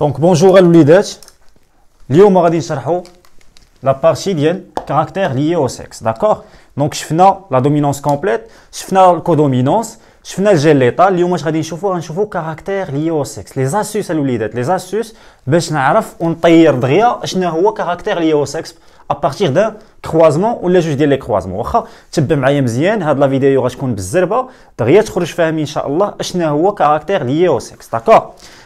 Donc bonjour à vous la partie liée caractère lié au sexe. D'accord Donc je la dominance complète, je la codominance, je le gel létal. un caractère lié au sexe. Les astuces les les astuces, caractère lié au sexe. ابارتيغ دان كروازمون ولا جوج ديال لي كروازمون واخا تبع معايا مزيان هاد لا فيديو غتكون بالزربه دغيا تخرج فاهمين ان شاء الله اشنا هو كاركتير لي او سيكس داكور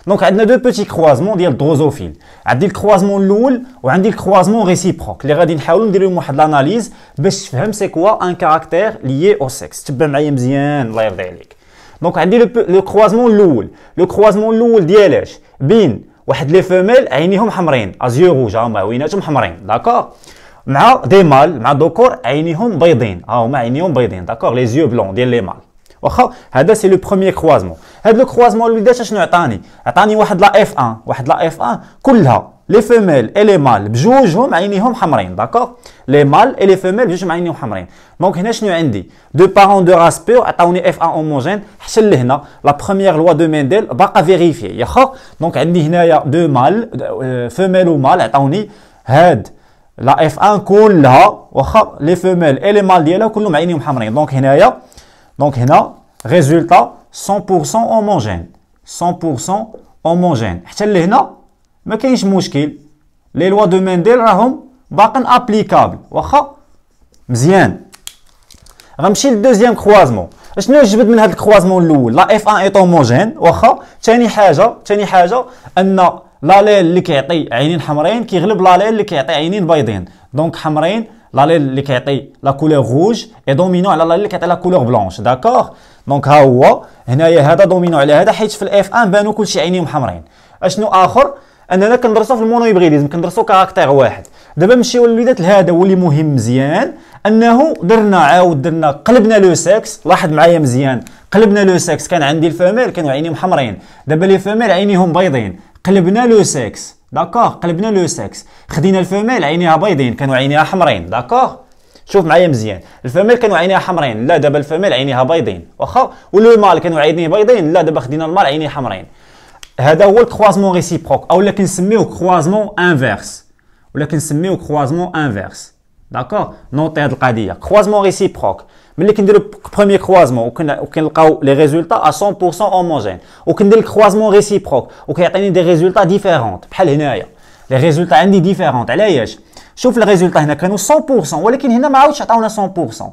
دونك عندنا دو بوتي كروازمون ديال دروزوفيل عندي الكروازمون الاول وعندي الكروازمون ريسيبروك اللي غادي نحاولوا ندير لهم واحد لاناليز باش تفهم سي كوا ان كاركتير لي او سيكس تبع معايا مزيان الله يرضي عليك دونك عندي لو كروازمون الاول لو كروازمون الاول ديالاش بين واحد لي فيميل عينيهم حمرين ازيو روج هما عويناتهم حمرين داكوغ مع دي مال مع ذكور عينيهم بيضين ها هما عينيهم بيضين داكوغ لي زيو بلون ديال لي مال واخا هذا سي لو بروميي كروازمون هاد لو كروازمون اللي دات شنو عطاني عطاني واحد لا اف 1 واحد لا اف 1 كلها les femelles et les mâles بجوجهم عينيهم حمرين d'accord les mâles et les femelles بجوج عينيهم حمرين donc هنا شنو عندي deux parents de race pure عطاوني F1 homogène حصل لهنا la première loi de Mendel باقا vérifier ياخا donc عندي هنايا deux mâles euh، femelle ou mâle عطاوني هاد la F1 كلها واخا les femelles et les mâles ديالها كلهم عينيهم حمرين donc هنايا donc هنا résultat 100% homogène 100% homogène حتى لهنا ما كاينش مشكل لي لوا دو مانديل راهم باقين ابليكابل واخا مزيان غنمشي للدوزيام كروازمون شنو جبد من هاد الكروازمون الاول لا اف ان ايتوموجين واخا ثاني حاجه ثاني حاجه ان لاليل اللي كيعطي عينين حمرين كيغلب لاليل اللي كيعطي عينين بيضين دونك حمرين لاليل اللي كيعطي لا كولور غوج اي دومينو على لاليل اللي كيعطي لا كولور بلونش داكوغ دونك ها هو هنايا هذا دومينو على هذا حيت في الاف ان بانوا كلشي عينيهم حمرين اشنو اخر اننا كندرسو في المونويبغيليزم كندرسو كاركتير واحد دابا نمشيو للوليدات هذا هو اللي مهم مزيان انه درنا عاود درنا قلبنا لو سكس لاحظ معايا مزيان قلبنا لو سكس كان عندي الفامير كانوا عينيهم حمرين دابا لي فامير عينيهم بيضين قلبنا لو سكس داكوغ قلبنا لو سكس خدينا الفامير عينيها بيضين كانوا عينيها حمرين داكوغ شوف معايا مزيان الفاميل كانوا عينيها حمرين لا دابا الفاميل عينيها بيضين واخا ولو مال كانوا عينيه بيضين لا دابا خدينا المال عينيه حمرين C'est le croisement réciproque, ou ce qu'on appelle le croisement inverse. Ou croisement inverse. D'accord Non, t'es à dit. le y a. Croisement réciproque. Mais le premier croisement, on que les résultats à 100% homogènes. On a le croisement réciproque. On a des résultats différents. Les résultats sont différents. Pourquoi Regardez les résultats ici. Ils étaient à 100%. Mais ici, ils ne sont pas à 100%.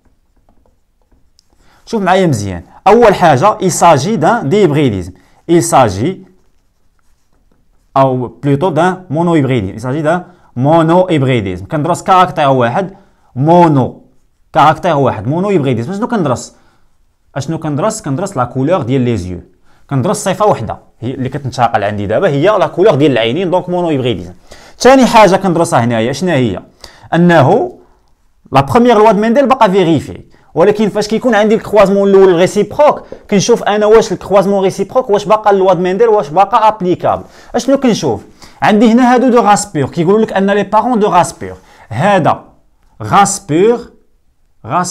شوف معايا مزيان اول حاجه ساجي دان ديبريديزم ساجي او بلوتو دان مونو هيبريديزم ساجي دان مونو هيبريديزم كندرس كاركتر واحد مونو كاركتر واحد مونو هيبريديزم شنو كندرس اشنو كندرس كندرس لا كولور ديال لي زيو كندرس صفه وحده هي اللي كتنتقل عندي دابا هي لا كولور ديال العينين دونك مونو هيبريديزم ثاني حاجه كندرسها هنايا شنو هي انه لا بروميير لوا دو مندل باقا فيريفي ولكن فاش كيكون عندي الكروازمون الاول الريسيبروك كنشوف انا واش الكروازمون ريسيبروك واش باقا اللوا دمندر واش باقا ابليكابل اشنو كنشوف عندي هنا هادو دو راس كيقولوا لك ان لي بارون دو راس هذا راس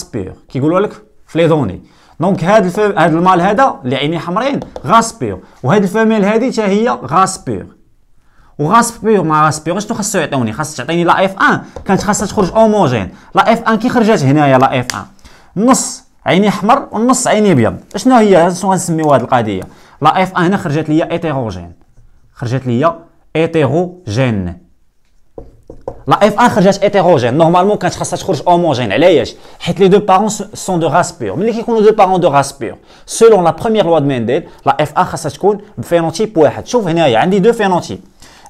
بيور كيقولوا لك في لي دوني دونك هاد الف... هاد المال هذا اللي عينيه حمرين غاس وهاد الفاميل هادي حتى هي غاس بيور مع غاس شنو خاصو يعطيوني خاص تعطيني لا اف 1 كانت خاصها تخرج اوموجين لا اف 1 كي خرجت هنايا لا اف 1 نص عيني احمر والنص عيني ابيض شنو هي شنو غنسميو هذه القضيه لا اف هنا خرجت لي ايتيروجين خرجت لي ايتيروجين لا اف ان خرجت ايتيروجين نورمالمون كانت خاصها تخرج هوموجين علاش حيت لي دو بارون سون دو راس بيور ملي كيكونوا دو بارون دو راس بيور سولون لا بروميير لوا دو لا اف ان خاصها تكون بفينوتيب واحد شوف هنايا عندي دو فينوتيب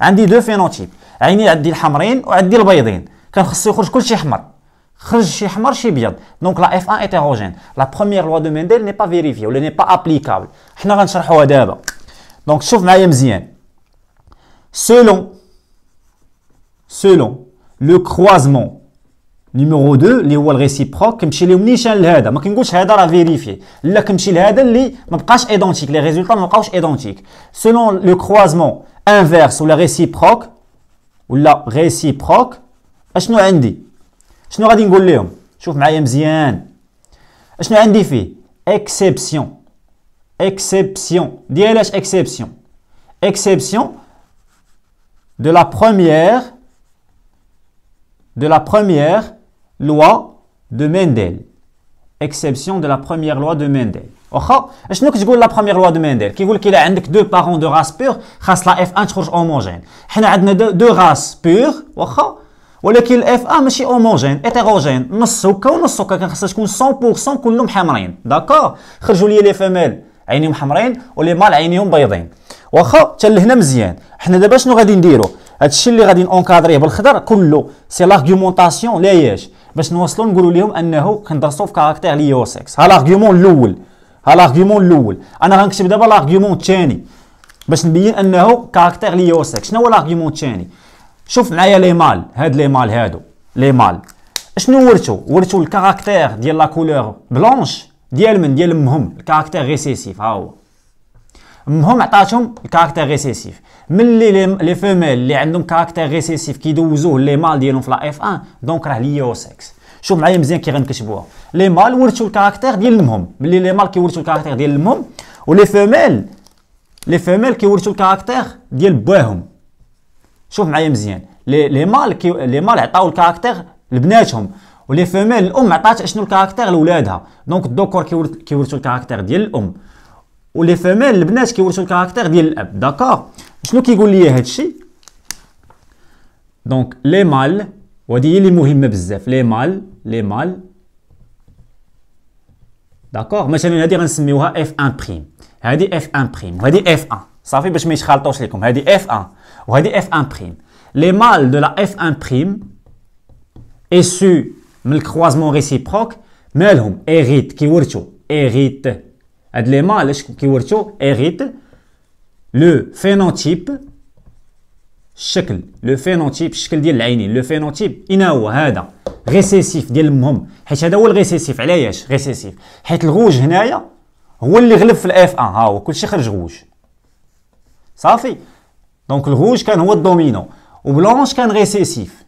عندي دو فينوتيب عيني عندي الحمرين وعندي البيضين كان خصو يخرج كلشي احمر Donc la F1 est hétérogène. La première loi de Mendel n'est pas vérifiée, elle n'est pas applicable. Donc, selon, selon le croisement numéro 2, les voies réciproques, les les résultats ne sont pas identiques. Selon le croisement inverse ou le réciproque, ou la réciproque, je ne pas. شنو غادي نقول لهم شوف معايا مزيان عندي فيه اكسبسيون اكسبسيون ديالاش اكسبسيون اكسبسيون de la première de la première loi de Mendel exception de la première loi de Mendel واخا شنو كتقول لا بروميير لوا دو مندل كيقول لك الا عندك دو بارون دو بور خاص لا اف تخرج حنا عندنا بور واخا ولكن الاف ا ماشي هوموجين ايتيروجين نص هكا ونص هكا كان خصها تكون 100% كلهم حمرين داكو خرجوا لي لي فيميل عينيهم حمرين ولي مال عينيهم بيضين واخا حتى لهنا مزيان حنا دابا شنو غادي نديرو هادشي اللي غادي اونكادريه بالخضر كله سي لارغيومونطاسيون لا ياش باش نوصلوا نقولوا لهم انه كندرسوا في كاركتير لي او سيكس ها لارغيومون الاول ها لارغيومون الاول انا غنكتب دابا لارغيومون الثاني باش نبين انه كاركتير لي او سيكس شنو هو لارغيومون الثاني شوف معايا لي مال هاد لي مال هادو لي مال شنو ورثوا ورثوا الكاركتير ديال لا كولور بلونش ديال من ديال امهم الكاركتير ريسيسيف ها هو امهم عطاتهم الكاركتير ريسيسيف ملي لي فيميل اللي عندهم كاركتير ريسيسيف كيدوزوه لي مال ديالهم في لا اف 1 دونك راه لي او سيكس شوف معايا مزيان كي غنكتبوها لي مال ورثوا الكاركتير ديال امهم ملي لي مال كيورثوا الكاركتير ديال امهم ولي فيميل لي فيميل كيورثوا الكاركتير ديال باهم شوف معايا مزيان لي لي مال كي لي مال عطاو الكاركتير لبناتهم ولي فيميل الام عطات شنو الكاركتير لولادها دونك الذكور كيورثوا الكاركتير ديال الام ولي فيميل البنات كيورثوا الكاركتير ديال الاب داكوغ شنو كيقول لي هذا الشيء دونك لي مال وهذه هي اللي مهمه بزاف لي مال لي مال داكوغ مثلا هذه غنسميوها اف 1 بريم هذه اف 1 بريم وهذه اف 1 صافي باش ما يتخالطوش لكم هذه اف 1 On va dire F1'. Les mâles de la F1' issus du croisement réciproque, مالهم hérite qui ورثوا hérite هاد les mâles qui ورثوا hérite le phénotype شكل لو فينوتيب الشكل ديال العينين لو فينوتيب اين هو هذا ريسيسيف ديال المهم حيت هذا هو الريسيسيف علاش ريسيسيف حيت الغوج هنايا هو اللي غلب في الاف ان ها هو كلشي خرج غوج صافي donc le rouge est un dominant. Le blanc est récessif.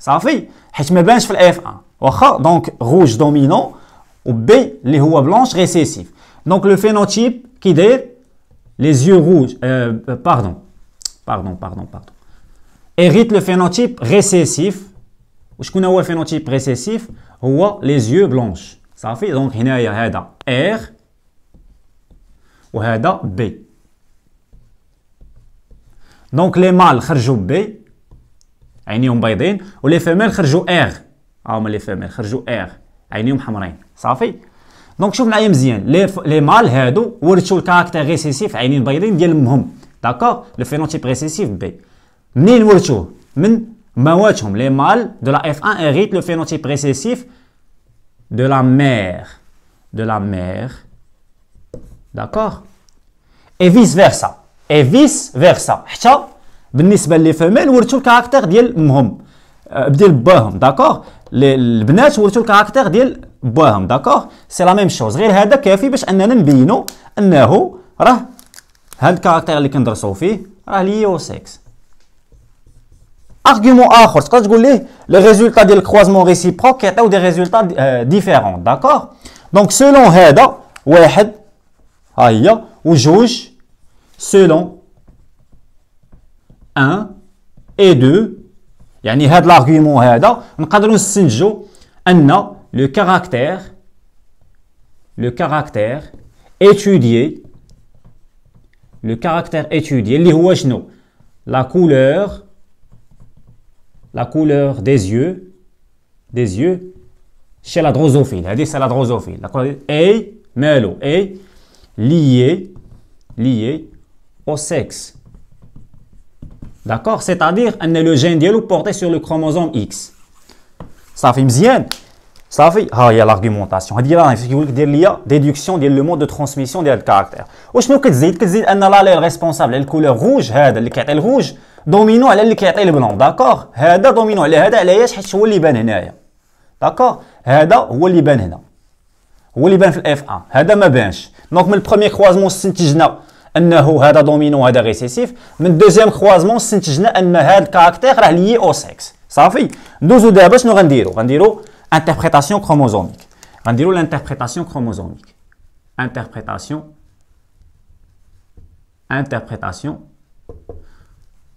Ça fait Je me penche sur F1. Donc rouge dominant. Le B, les roues blanches récessif. Donc le phénotype qui dit les yeux rouges. Pardon, pardon, pardon. pardon. Hérite le phénotype récessif. Je connais le phénotype récessif. Les yeux blanches. Ça fait Donc il y a R. Ou B. دونك لي مال خرجوا بي عينيهم بيضين ولي فيميل خرجوا اغ هما لي فيميل خرجوا اغ عينيهم حمرين صافي دونك شوف معايا مزيان لي ف... لي مال هادو ورثوا الكاركتير ريسيسيف عينين بيضين ديال امهم داكوغ لو فينوتيب ريسيسيف بي منين ورثوه من مواتهم لي مال دو لا اف 1 هيريت لو فينوتيب ريسيسيف دو لا مير دو لا مير داكوغ اي فيس فيرسا اي فيس فيرسا حتى بالنسبه لي فيميل ورثوا الكاركتير ديال امهم أه، ديال باهم داكوغ البنات ورثوا الكاركتير ديال باهم داكوغ سي لا ميم شوز غير هذا كافي باش اننا نبينوا انه راه هاد الكاركتير اللي كندرسو فيه راه لي او سيكس ارغومون اخر تقدر تقول ليه لي ريزولطا ديال الكروزمون ريسيبروك كيعطيو دي ريزولطا ديفيرون داكوغ دونك سولون هذا واحد ها هي وجوج selon 1 et 2 y a الارغيومون argument-là, nous ان le caractère le caractère étudié le caractère étudié la couleur la couleur des yeux des yeux chez la drosophile c'est la drosophile la couleur et melo et lié lié au sexe. D'accord C'est-à-dire, un le gène dialogue porté sur le chromosome X. Ça fait bien. Ça fait. Ah, il y a l'argumentation. Il y a déduction, il y a le mode de transmission, il y a le caractère. Ou je peux dire que c'est un là le responsable, la couleur rouge, elle est le rouge, dominant, elle est le blanc. D'accord Elle dominant, elle est le blanc. D'accord Elle est le blanc. D'accord Elle est le blanc. Elle est le F1. Elle est le donc mais le premier croisement, c'est le انه هذا دومينون هذا ريسيسيف من دوزيام خوازمون استنتجنا ان هذا الكاركتير راه لي او سيكس صافي ندوزو دابا شنو غنديرو غنديرو انتربريتاسيون كروموزوميك غنديرو لانتربريتاسيون كروموزوميك انتربريتاسيون انتربريتاسيون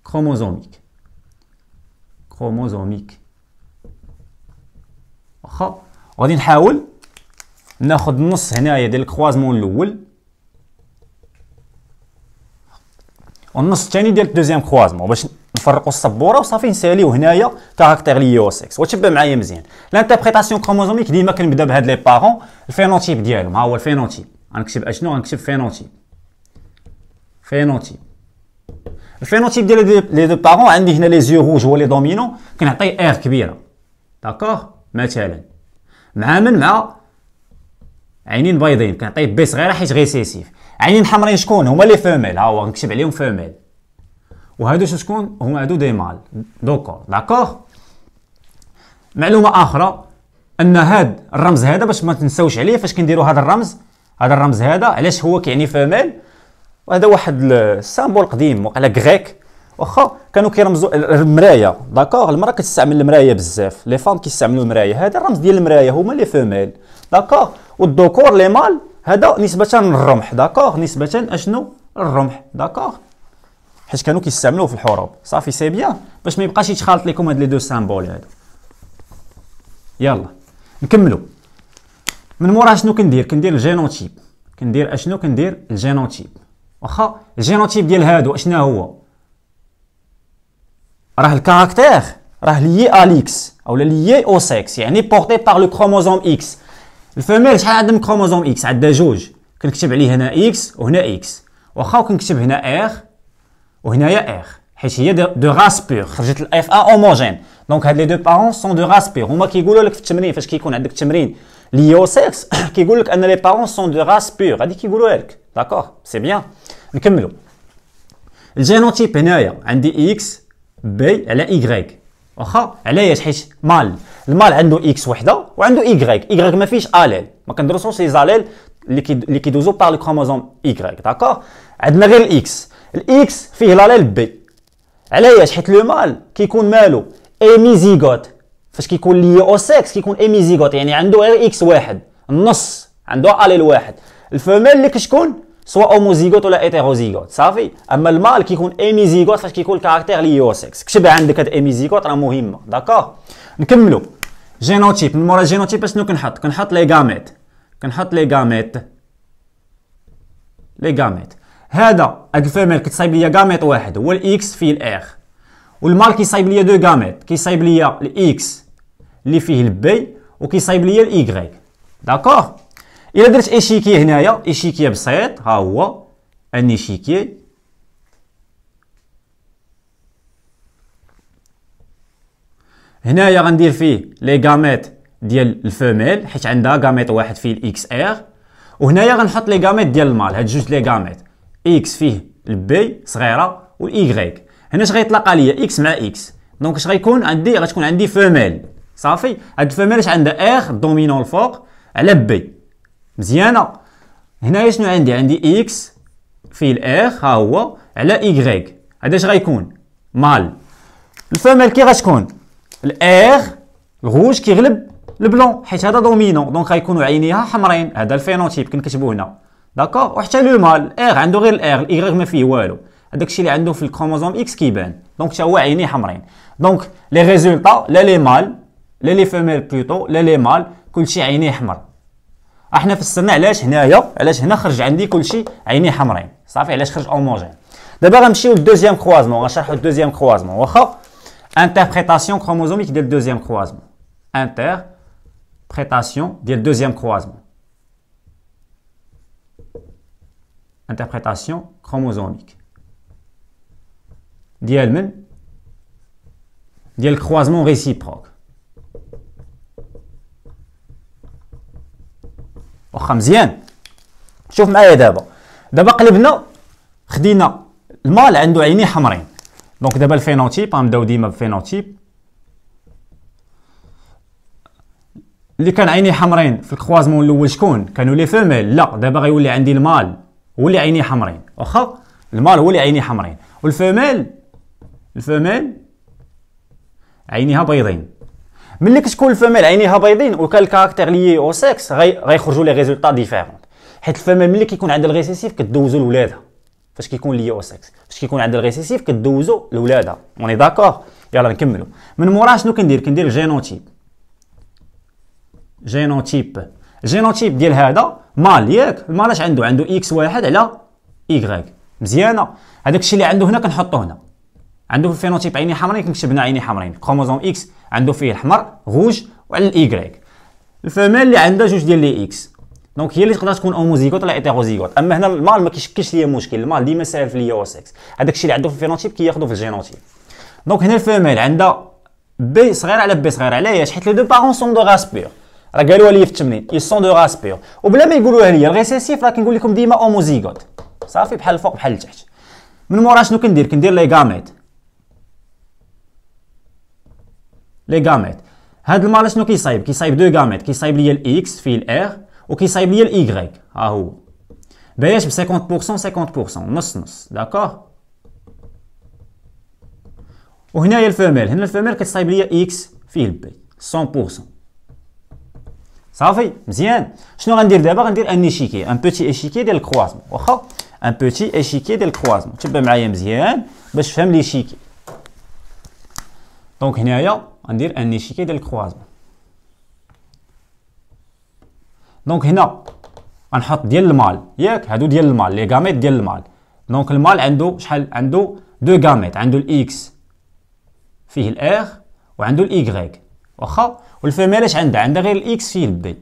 كروموزوميك كروموزوميك واخا غادي نحاول ناخذ النص هنايا ديال الكروازمون الاول والنص الثاني ديال الدوزيام كوازمون باش نفرقوا السبوره وصافي نساليو هنايا كاركتير لي او سيكس وتبع معايا مزيان لانتربريتاسيون كروموزوميك ديما كنبدا بهاد لي بارون الفينوتيب ديالهم ها هو الفينوتيب غنكتب اشنو غنكتب فينوتيب فينوتيب الفينوتيب ديال لي دو بارون عندي هنا لي زيو روج هو لي دومينون كنعطي ار كبيره داكوغ مثلا مع من مع عينين بيضين كنعطيه بي صغيره حيت غيسيسيف عينين حمرين شكون هما لي فوميل ها هو نكتب عليهم فوميل وهادو شكون هما هادو دي مال دوكا داكور معلومه اخرى ان هاد الرمز هذا باش ما تنساوش عليه فاش كنديروا هذا الرمز هذا الرمز هذا علاش هو كيعني فوميل وهذا واحد السامبول قديم وقال غريك واخا كانوا كيرمزوا المرايه داكوغ المراه كتستعمل المرايه بزاف لي فام كيستعملوا المرايه هذا الرمز ديال المرايه هما لي فوميل داكوغ والذكور لي مال هذا نسبه للرمح داكوغ نسبه اشنو الرمح داكوغ حيت كانوا كيستعملوه في الحروب صافي سي بيان باش ما يبقاش يتخالط لكم هاد لي دو سامبول هادو يلا نكملوا من مورا شنو كندير كندير الجينوتيب كندير اشنو كندير الجينوتيب واخا الجينوتيب ديال هادو اشنا هو راه الكاركتير راه ليي اليكس او ليي او سيكس يعني بورتي بار لو كروموزوم اكس الفوميل شحال عندهم كروموزوم اكس عندها جوج كنكتب عليه هنا اكس وهنا اكس واخا كنكتب هنا ار وهنايا اخ حيت هي دو راس بيغ خرجت الاف ا هوموجين دونك هاد لي دو بارون سون دو راس بيغ هما كيقولوا لك في التمرين فاش كيكون عندك تمرين ليو سيكس كيقول لك ان لي بارون سون دو راس بيغ هادي كيقولوها لك داكور سي بيان نكملو الجينوتيب هنايا عندي اكس بي على ايغريك واخا علاش حيت مال المال عنده اكس وحده وعنده ايغريك ايغريك ما فيش اليل ما كندرسوش لي زاليل اللي اللي كيدوزو باغ لو كروموزوم ايغريك داكور عندنا غير الاكس الاكس فيه لاليل بي علاش حيت لو مال كيكون مالو ايميزيغوت فاش كيكون لي او سيكس كيكون ايميزيغوت يعني عنده غير اكس واحد النص عنده اليل واحد الفيميل اللي كشكون سواء اوموزيغوت ولا ايتيروزيغوت صافي اما المال كيكون ايميزيغوت فاش كيكون الكاركتير ليو سكس كتب عندك هاد ايميزيغوت راه مهمه داكوغ نكملو جينوتيب من مورا جينوتيب شنو كنحط كنحط لي غاميت كنحط لي غاميت لي غاميت هذا الفيميل كتصايب ليا غاميت واحد هو الاكس فيه الاخ والمال كيصايب ليا دو غاميت كيصايب ليا الاكس اللي فيه البي وكيصايب ليا الايغريك داكوغ الى درت اشيكيه هنايا اشيكيه بسيط ها هو ان اشيكيه هنايا غندير فيه لي غاميت ديال الفوميل حيت عندها غاميت واحد فيه الاكس ار وهنايا غنحط لي غاميت ديال المال هاد جوج لي غاميت اكس فيه البي صغيره والايغريك هنا اش غيطلق عليا اكس مع اكس دونك اش غيكون عندي غتكون عندي فوميل صافي هاد الفوميل اش عندها ار دومينون الفوق على بي مزيانه هنايا شنو عندي عندي اكس في الاخ ها هو على ايغريك هذا اش غيكون مال الفمال كي غتكون الإيغ غوج كيغلب البلون حيت هذا دومينون دونك غيكونوا عينيها حمرين هذا الفينوتيب كنكتبو هنا داكوغ وحتى لو مال الاغ عنده غير الاغ الايغريك ما فيه والو هذاك الشيء اللي عنده في الكروموزوم اكس كيبان دونك حتى هو عينيه حمرين دونك لي ريزولطا لا لي مال لا لي فيميل بلوتو لا لي مال كلشي عينيه حمر des D'abord, le deuxième croisement. le deuxième croisement. Interprétation chromosomique du deuxième croisement. Interprétation du deuxième croisement. Interprétation chromosomique. Diael croisement réciproque. واخا مزيان شوف معايا دابا دابا قلبنا خدينا المال عنده عينيه حمرين دونك دابا الفينوتيب غنبداو ديما بفينوتيب اللي كان عينيه حمرين في الكروازمون الاول شكون كانوا لي فيميل لا دابا غيولي عندي المال هو اللي عينيه حمرين واخا المال هو اللي عينيه حمرين والفيميل الفيميل عينيها بيضين ملي كتكون الفمال عينيها بيضين وكان الكاركتر لي او سيكس غيخرجوا لي ريزولطا ديفيرون حيت الفمال ملي كيكون عندها الريسيسيف كدوزو الولاده فاش كيكون لي او سيكس فاش كيكون عندها الريسيسيف كدوزو لولادها اوني داكور يلا نكملوا من مورا شنو كندير كندير الجينوتيب جينوتيب الجينوتيب ديال هذا مال ياك المال اش عنده عنده اكس واحد على ايغريك مزيانه هذاك الشيء اللي عنده هنا كنحطو هنا عنده في الفينوتيب عيني حمرين كنكتبنا عيني حمرين كروموزوم اكس عنده فيه الحمر غوج وعلى الايكغيك الفيميل اللي عندها جوج ديال لي اكس دونك هي اللي تقدر تكون اوموزيغوت ولا ايتيروزيغوت اما هنا المال ما كيشكلش ليا مشكل المال ديما سالف ليا هو سكس هذاك الشيء اللي عنده في الفينوتيب كياخذو في الجينوتيب دونك هنا الفيميل عندها بي صغير على بي صغير علاش حيت لي دو بارون سون دو راس بيغ راه قالوها لي في التمرين اي سون دو راس بيغ وبلا ما يقولوها لي الريسيسيف راه كنقول لكم ديما اوموزيغوت صافي بحال الفوق بحال التحت من مورا شنو كندير كندير لي غاميت Les gamètes. Quel mal est deux gamètes, qui sont les X fil R ou qui sont les Y? Ah ou. 50%, 50%, nos nos, d'accord? Où il y a le femelle, le femelle que ça y est lier X fil B, 100%. Ça fait Je nous rends dire d'abord, on un échiquier, un petit échiquier de croisement. Un petit échiquier de croisement. Tu peux me dire zien? Ben je fais mes échiquiers. Donc il y a غندير ان ايشيكي ديال الكروازمون دونك هنا غنحط ديال المال ياك هادو ديال المال لي غاميت ديال المال دونك المال عنده شحال عنده دو غاميت عنده الاكس فيه الار وعنده الايغريك واخا والفيميل اش عندها عندها غير الاكس فيه البي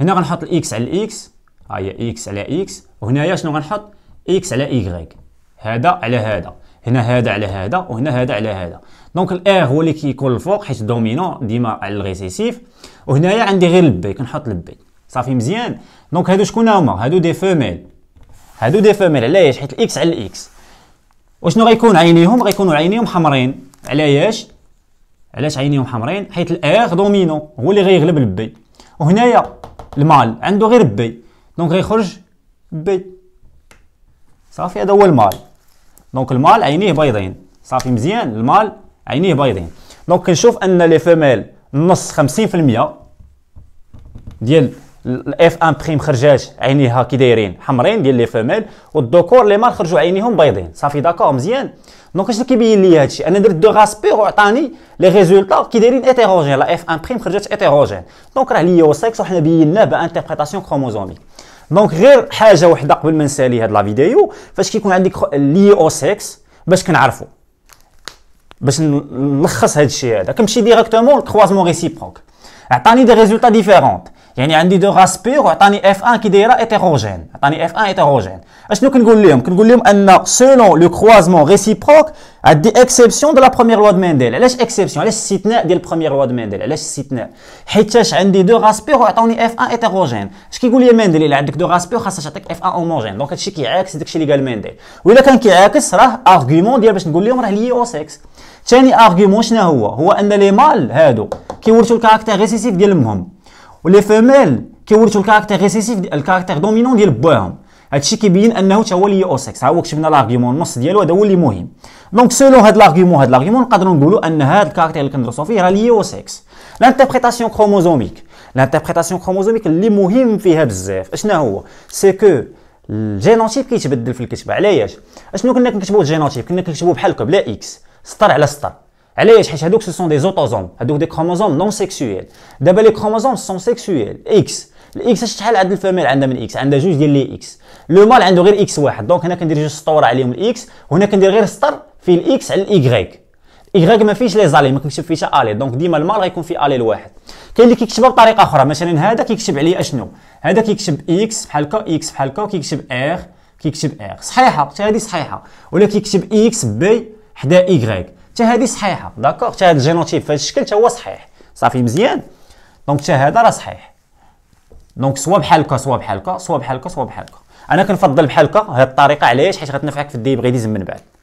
هنا غنحط الاكس على الاكس ها هي اكس على اكس وهنايا شنو غنحط اكس على ايغريك هذا على هذا هنا هذا على هذا وهنا هذا على هذا دونك الاير هو اللي كيكون الفوق حيت دومينون ديما على الريسيسيف وهنايا عندي غير البي كنحط البي صافي مزيان دونك هادو شكون هما هادو دي فوميل هادو دي فوميل علاش حيت الاكس على الاكس وشنو غيكون عينيهم غيكونوا عينيهم حمرين علاش علاش عينيهم حمرين حيت الاير دومينون هو اللي غيغلب البي وهنايا المال عنده غير بي دونك غيخرج بي صافي هذا هو المال دونك المال عينيه بيضين صافي مزيان المال عينيه بايضين دونك كنشوف ان لي فيميل نص 50% ديال الاف ان بريم خرجات عينيها كي دايرين حمرين ديال لي فيميل والذكور لي مال خرجوا عينيهم بيضين صافي داكور مزيان دونك اش كيبين لي هادشي انا درت دو غاسبي وعطاني لي ريزولطا كي دايرين ايتيروجين لا اف ان بريم خرجات ايتيروجين دونك راه ليا وسيكس وحنا بيناه بانتربريتاسيون كروموزوميك دونك غير حاجه وحده قبل ما نسالي هاد لا فيديو فاش كيكون عندك لي او سيكس باش كنعرفوا باش نلخص هذا الشيء هذا كنمشي ديريكتومون للكروازمون ريسيبروك عطاني دي ريزولتا ديفيرونت يعني عندي دو راسبير وعطاني اف 1 كي دايره ايتيروجين عطاني اف 1 ايتيروجين اشنو كنقول لهم كنقول لهم ان سولون لو كروازمون ريسيبروك عندي اكسبسيون دو لا بروميير لوا دو منديل علاش اكسبسيون علاش استثناء ديال بروميير لوا دو منديل علاش استثناء حيتاش عندي دو راسبير وعطوني اف 1 ايتيروجين اش كيقول لي منديل الا عندك دو راسبير خاصك تعطيك اف 1 هوموجين دونك هادشي كيعاكس داكشي اللي قال منديل ولا كان كيعاكس راه ارغيومون ديال باش نقول لهم راه ليي او ثاني ارغيمون شنو هو هو ان لي مال هادو كيورثوا الكاركتير ريسيسيف ديال امهم ولي فيميل كيورثوا الكاركتير ريسيسيف الكاركتير دومينون ديال باهم هادشي كيبين انه حتى هو لي او سيكس ها هو كتبنا لارغيمون النص ديالو هذا هو اللي مهم دونك سولو هاد لارغيمون هاد لارغيمون نقدروا نقولوا ان هاد الكاركتير اللي كندرسوا فيه راه لي او سيكس لانتربريتاسيون كروموزوميك لانتربريتاسيون كروموزوميك اللي مهم فيها بزاف اشنا هو سي كو الجينوتيب كيتبدل في الكتابه علاش اشنو كنا كنكتبوا الجينوتيب كنا كنكتبوا بحال هكا بلا اكس سطر على سطر علاش حيت هادوك سو سون دي زوتوزوم هادوك دي كروموزوم نون سيكسويل دابا لي كروموزوم سون سيكسويل اكس الاكس شحال عند الفيميل عندها من اكس عندها جوج ديال لي اكس لو مال عنده غير اكس واحد دونك هنا كندير جوج سطور عليهم الاكس وهنا كندير غير سطر في الاكس على الايغريك الايغريك ما فيهش لي زالي ما كنكتب فيهش الي دونك ديما المال غيكون في الي واحد كاين اللي كيكتبها بطريقه اخرى مثلا هذا كيكتب عليه اشنو هذا كيكتب اكس بحال هكا اكس بحال هكا وكيكتب ار كيكتب ار صحيحه حتى هذه صحيحه ولا كيكتب اكس بي حدا إيكغيك حتى هذه صحيحه داكوغ حتى هذا الجينوتيب في هذا الشكل حتى هو صحيح صافي مزيان دونك حتى هذا راه صحيح دونك سوا بحال هكا سوا بحال هكا سوا بحال هكا سوا بحال هكا انا كنفضل بحال هكا هذه الطريقه علاش حيت غتنفعك في الديب غيديزم من بعد